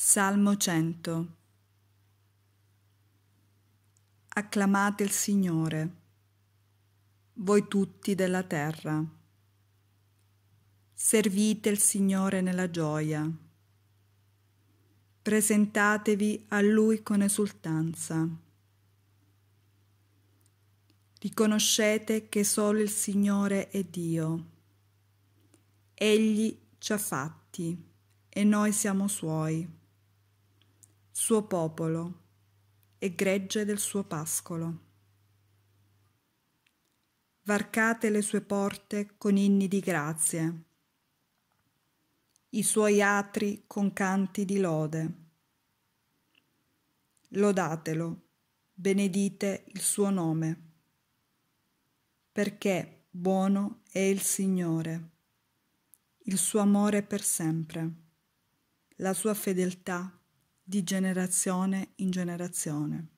Salmo 100 Acclamate il Signore, voi tutti della terra. Servite il Signore nella gioia. Presentatevi a Lui con esultanza. Riconoscete che solo il Signore è Dio. Egli ci ha fatti e noi siamo Suoi suo popolo e gregge del suo pascolo. Varcate le sue porte con inni di grazie, i suoi atri con canti di lode. Lodatelo, benedite il suo nome, perché buono è il Signore, il suo amore per sempre, la sua fedeltà di generazione in generazione.